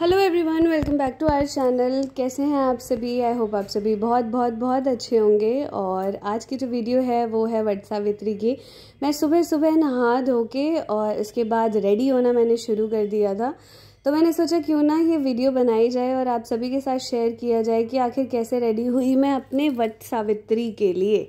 Hello everyone welcome back to our channel कैसे हैं आप सभी आई होप आप सभी बहुत बहुत बहुत अच्छे होंगे और आज की जो वीडियो है वो है वट सावित्री की मैं सुबह सुबह नहा धो के और उसके बाद रेडी होना मैंने शुरू कर दिया था तो मैंने सोचा क्यों ना ये वीडियो बनाई जाए और आप सभी के साथ शेयर किया जाए कि आखिर कैसे रेडी हुई मैं अपने वट सावित्री के लिए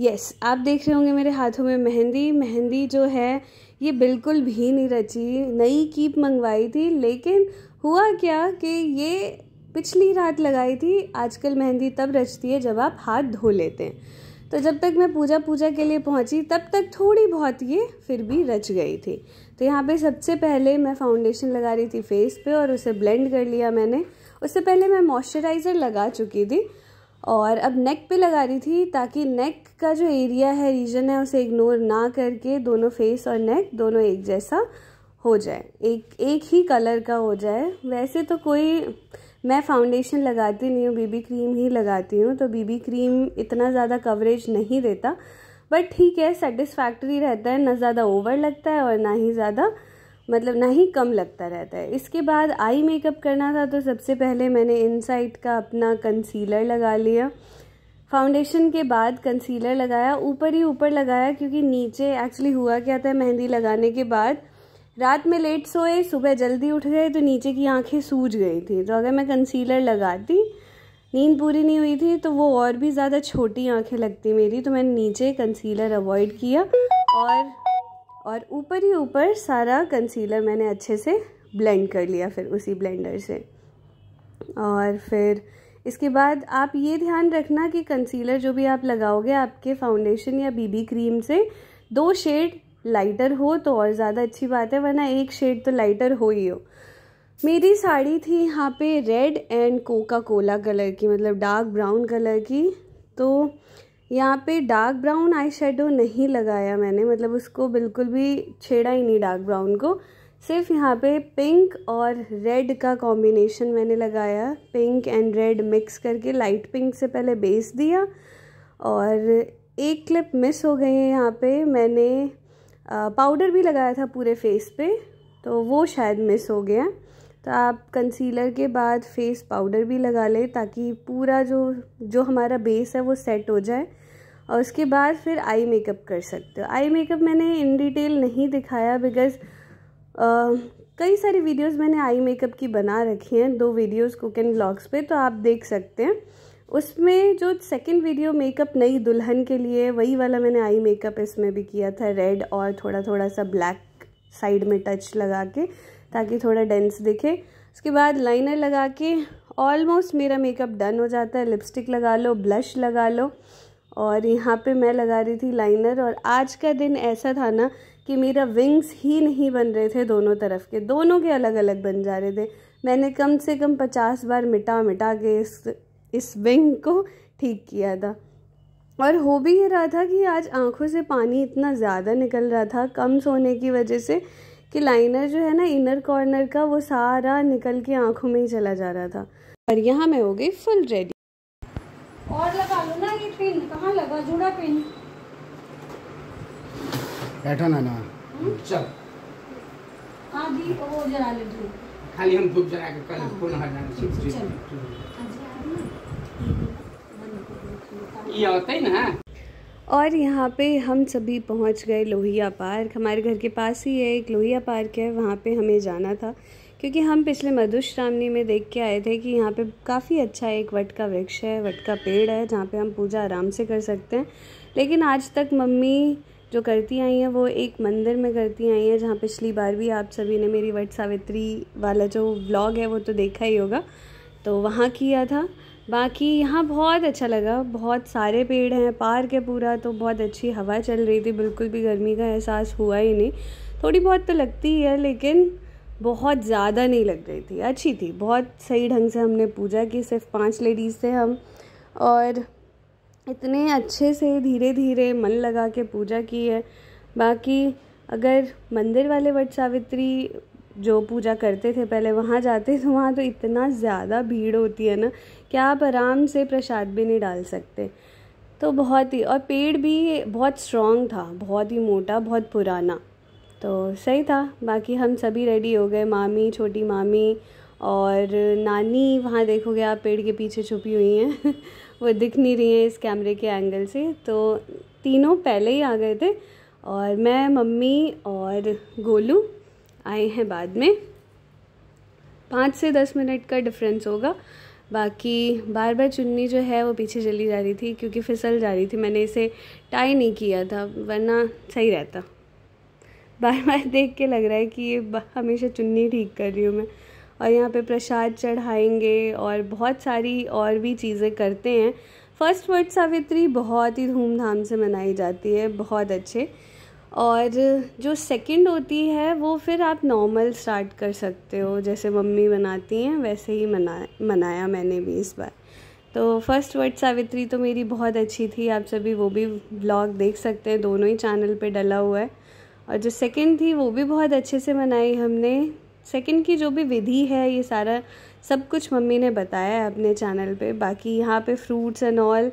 यस आप देख रहे होंगे मेरे हाथों में मेहंदी मेहंदी जो है ये बिल्कुल भी नहीं रची नई कीप मंगवाई थी लेकिन हुआ क्या कि ये पिछली रात लगाई थी आजकल मेहंदी तब रचती है जब आप हाथ धो लेते हैं तो जब तक मैं पूजा पूजा के लिए पहुंची तब तक थोड़ी बहुत ये फिर भी रच गई थी तो यहाँ पे सबसे पहले मैं फाउंडेशन लगा रही थी फेस पे और उसे ब्लेंड कर लिया मैंने उससे पहले मैं मॉइस्चराइज़र लगा चुकी थी और अब नेक पे लगा रही थी ताकि नेक का जो एरिया है रीजन है उसे इग्नोर ना करके दोनों फेस और नेक दोनों एक जैसा हो जाए एक एक ही कलर का हो जाए वैसे तो कोई मैं फाउंडेशन लगाती नहीं हूँ बीबी क्रीम ही लगाती हूँ तो बीबी क्रीम इतना ज़्यादा कवरेज नहीं देता बट ठीक है सेटिस्फैक्ट्री रहता है ना ज़्यादा ओवर लगता है और ना ही ज़्यादा मतलब ना ही कम लगता रहता है इसके बाद आई मेकअप करना था तो सबसे पहले मैंने इनसाइट का अपना कंसीलर लगा लिया फाउंडेशन के बाद कंसीलर लगाया ऊपर ही ऊपर लगाया क्योंकि नीचे एक्चुअली हुआ क्या था मेहंदी लगाने के बाद रात में लेट सोए सुबह जल्दी उठ गए तो नीचे की आंखें सूज गई थी तो अगर मैं कंसीलर लगाती नींद पूरी नहीं हुई थी तो वो और भी ज़्यादा छोटी आंखें लगती मेरी तो मैंने नीचे कंसीलर अवॉइड किया और और ऊपर ही ऊपर सारा कंसीलर मैंने अच्छे से ब्लेंड कर लिया फिर उसी ब्लेंडर से और फिर इसके बाद आप ये ध्यान रखना कि कंसीलर जो भी आप लगाओगे आपके फाउंडेशन या बीबी क्रीम से दो शेड लाइटर हो तो और ज़्यादा अच्छी बात है वरना एक शेड तो लाइटर हो ही हो मेरी साड़ी थी यहाँ पे red and Coca Cola colour की मतलब डार्क ब्राउन कलर की तो यहाँ पे डार्क ब्राउन आई शेडो नहीं लगाया मैंने मतलब उसको बिल्कुल भी छेड़ा ही नहीं डार्क ब्राउन को सिर्फ यहाँ पे पिंक और रेड का कॉम्बिनेशन मैंने लगाया पिंक एंड रेड मिक्स करके लाइट पिंक से पहले बेस दिया और एक क्लिप मिस हो गई है यहाँ पे मैंने पाउडर भी लगाया था पूरे फेस पे तो वो शायद मिस हो गया तो आप कंसीलर के बाद फेस पाउडर भी लगा लें ताकि पूरा जो जो हमारा बेस है वो सेट हो जाए और उसके बाद फिर आई मेकअप कर सकते हो आई मेकअप मैंने इन डिटेल नहीं दिखाया बिकॉज़ कई सारी वीडियोस मैंने आई मेकअप की बना रखी हैं दो वीडियोस कुक एंड ब्लॉग्स पे तो आप देख सकते हैं उसमें जो सेकंड वीडियो मेकअप नई दुल्हन के लिए वही वाला मैंने आई मेकअप इसमें भी किया था रेड और थोड़ा थोड़ा सा ब्लैक साइड में टच लगा के ताकि थोड़ा डेंस दिखे उसके बाद लाइनर लगा के ऑलमोस्ट मेरा मेकअप डन हो जाता है लिपस्टिक लगा लो ब्लश लगा लो और यहाँ पे मैं लगा रही थी लाइनर और आज का दिन ऐसा था ना कि मेरा विंग्स ही नहीं बन रहे थे दोनों तरफ के दोनों के अलग अलग बन जा रहे थे मैंने कम से कम पचास बार मिटा मिटा के इस इस विंग को ठीक किया था और हो भी ये रहा था कि आज आंखों से पानी इतना ज़्यादा निकल रहा था कम सोने की वजह से कि लाइनर जो है ना इनर कॉर्नर का वो सारा निकल के आंखों में ही चला जा रहा था और यहाँ मैं हो गई फुल रेडी और लगा लो ना ये पिन कहाँ लगा जुड़ा पिन बैठो ना ना हम्म? चल आधी हाँ और जला ले खाली हम धूप जला के कल कौन हटाना शिव ये होते ना और यहाँ पे हम सभी पहुँच गए लोहिया पार्क हमारे घर के पास ही है एक लोहिया पार्क है वहाँ पे हमें जाना था क्योंकि हम पिछले मधुश्रामणी में देख के आए थे कि यहाँ पे काफ़ी अच्छा एक वट का वृक्ष है वट का पेड़ है जहाँ पे हम पूजा आराम से कर सकते हैं लेकिन आज तक मम्मी जो करती आई हैं वो एक मंदिर में करती आई हैं जहाँ पिछली बार भी आप सभी ने मेरी वट सावित्री वाला जो व्लॉग है वो तो देखा ही होगा तो वहाँ किया था बाकी यहाँ बहुत अच्छा लगा बहुत सारे पेड़ हैं पार्क है पूरा तो बहुत अच्छी हवा चल रही थी बिल्कुल भी गर्मी का एहसास हुआ ही नहीं थोड़ी बहुत तो लगती है लेकिन बहुत ज़्यादा नहीं लग रही थी अच्छी थी बहुत सही ढंग से हमने पूजा की सिर्फ पांच लेडीज़ थे हम और इतने अच्छे से धीरे धीरे मन लगा के पूजा की है बाकी अगर मंदिर वाले वट सावित्री जो पूजा करते थे पहले वहाँ जाते थे तो वहाँ तो इतना ज़्यादा भीड़ होती है ना कि आप आराम से प्रसाद भी नहीं डाल सकते तो बहुत ही और पेड़ भी बहुत स्ट्रॉन्ग था बहुत ही मोटा बहुत पुराना तो सही था बाकी हम सभी रेडी हो गए मामी छोटी मामी और नानी वहाँ देखोगे आप पेड़ के पीछे छुपी हुई हैं वो दिख नहीं रही हैं इस कैमरे के एंगल से तो तीनों पहले ही आ गए थे और मैं मम्मी और गोलू आए हैं बाद में पाँच से दस मिनट का डिफरेंस होगा बाकी बार बार चुन्नी जो है वो पीछे चली जा रही थी क्योंकि फिसल जा रही थी मैंने इसे टाई नहीं किया था वरना सही रहता बार बार देख के लग रहा है कि ये हमेशा चुन्नी ठीक कर रही हूँ मैं और यहाँ पे प्रसाद चढ़ाएंगे और बहुत सारी और भी चीज़ें करते हैं फर्स्ट वर्ड सावित्री बहुत ही धूमधाम से मनाई जाती है बहुत अच्छे और जो सेकंड होती है वो फिर आप नॉर्मल स्टार्ट कर सकते हो जैसे मम्मी बनाती हैं वैसे ही मना मनाया मैंने भी इस बार तो फर्स्ट वर्ड सावित्री तो मेरी बहुत अच्छी थी आप सभी वो भी ब्लॉग देख सकते हैं दोनों ही चैनल पे डला हुआ है और जो सेकंड थी वो भी बहुत अच्छे से मनाई हमने सेकंड की जो भी विधि है ये सारा सब कुछ मम्मी ने बताया है अपने चैनल पे बाकी यहाँ पे फ्रूट्स एंड ऑल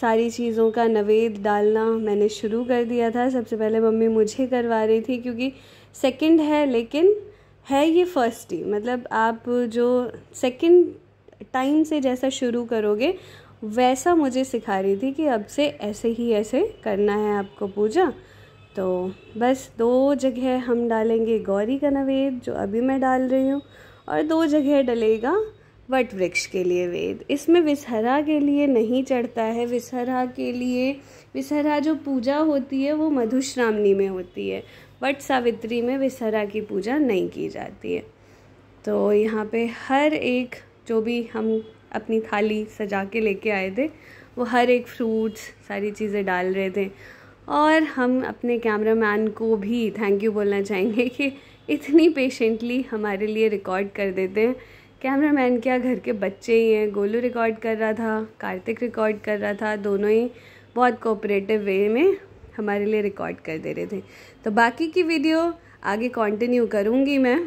सारी चीज़ों का नवेद डालना मैंने शुरू कर दिया था सबसे पहले मम्मी मुझे करवा रही थी क्योंकि सेकंड है लेकिन है ये फर्स्ट ही मतलब आप जो सेकंड टाइम से जैसा शुरू करोगे वैसा मुझे सिखा रही थी कि अब से ऐसे ही ऐसे करना है आपको पूजा तो बस दो जगह हम डालेंगे गौरी का नवेद जो अभी मैं डाल रही हूँ और दो जगह डलेगा वट वृक्ष के लिए वेद इसमें विसहरा के लिए नहीं चढ़ता है विसहरा के लिए विसहरा जो पूजा होती है वो मधुश्रावणी में होती है वट सावित्री में विसहरा की पूजा नहीं की जाती है तो यहाँ पे हर एक जो भी हम अपनी थाली सजा के लेके आए थे वो हर एक फ्रूट्स सारी चीज़ें डाल रहे थे और हम अपने कैमरा मैन को भी थैंक यू बोलना चाहेंगे कि इतनी पेशेंटली हमारे लिए रिकॉर्ड कर देते हैं कैमरा मैन क्या घर के बच्चे ही हैं गोलू रिकॉर्ड कर रहा था कार्तिक रिकॉर्ड कर रहा था दोनों ही बहुत कोऑपरेटिव वे में हमारे लिए रिकॉर्ड कर दे रहे थे तो बाकी की वीडियो आगे कंटिन्यू करूँगी मैं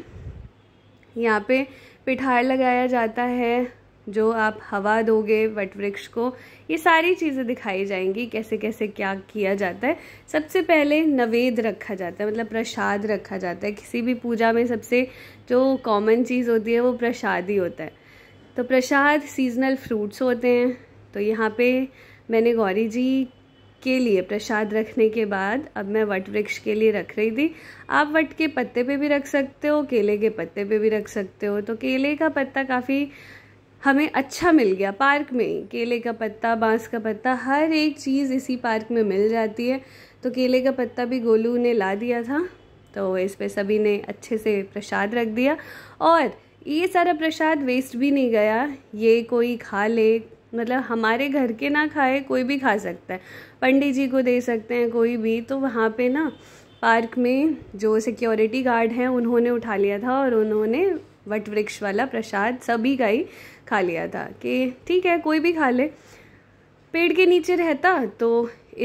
यहाँ पे पिठार लगाया जाता है जो आप हवा दोगे वट वृक्ष को ये सारी चीज़ें दिखाई जाएंगी कैसे कैसे क्या किया जाता है सबसे पहले नवेद रखा जाता है मतलब प्रसाद रखा जाता है किसी भी पूजा में सबसे जो कॉमन चीज़ होती है वो प्रसाद ही होता है तो प्रसाद सीजनल फ्रूट्स होते हैं तो यहाँ पे मैंने गौरी जी के लिए प्रसाद रखने के बाद अब मैं वट वृक्ष के लिए रख रही थी आप वट के पत्ते पे भी रख सकते हो केले के पत्ते पे भी रख सकते हो तो केले का पत्ता काफ़ी हमें अच्छा मिल गया पार्क में केले का पत्ता बांस का पत्ता हर एक चीज़ इसी पार्क में मिल जाती है तो केले का पत्ता भी गोलू ने ला दिया था तो इस पर सभी ने अच्छे से प्रसाद रख दिया और ये सारा प्रसाद वेस्ट भी नहीं गया ये कोई खा ले मतलब हमारे घर के ना खाए कोई भी खा सकता है पंडित जी को दे सकते हैं कोई भी तो वहाँ पे ना पार्क में जो सिक्योरिटी गार्ड हैं उन्होंने उठा लिया था और उन्होंने वट वृक्ष वाला प्रसाद सभी का ही खा लिया था कि ठीक है कोई भी खा ले पेड़ के नीचे रहता तो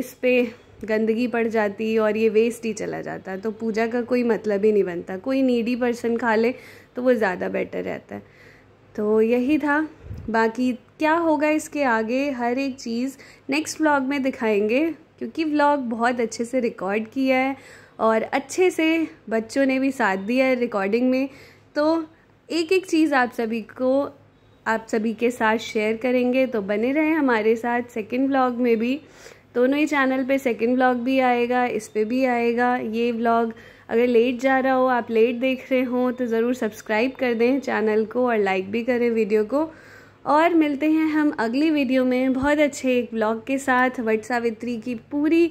इस पर गंदगी पड़ जाती और ये वेस्ट ही चला जाता तो पूजा का कोई मतलब ही नहीं बनता कोई नीडी पर्सन खा ले तो वो ज़्यादा बेटर रहता है तो यही था बाकी क्या होगा इसके आगे हर एक चीज़ नेक्स्ट व्लॉग में दिखाएंगे क्योंकि व्लॉग बहुत अच्छे से रिकॉर्ड किया है और अच्छे से बच्चों ने भी साथ दिया है रिकॉर्डिंग में तो एक एक चीज़ आप सभी को आप सभी के साथ शेयर करेंगे तो बने रहें हमारे साथ सेकंड व्लॉग में भी दोनों ही चैनल पे सेकंड व्लॉग भी आएगा इस पर भी आएगा ये व्लॉग अगर लेट जा रहा हो आप लेट देख रहे हो तो ज़रूर सब्सक्राइब कर दें चैनल को और लाइक भी करें वीडियो को और मिलते हैं हम अगली वीडियो में बहुत अच्छे एक ब्लॉग के साथ वट सावित्री की पूरी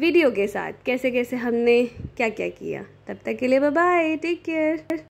वीडियो के साथ कैसे कैसे हमने क्या क्या किया तब तक के लिए बाय टेक केयर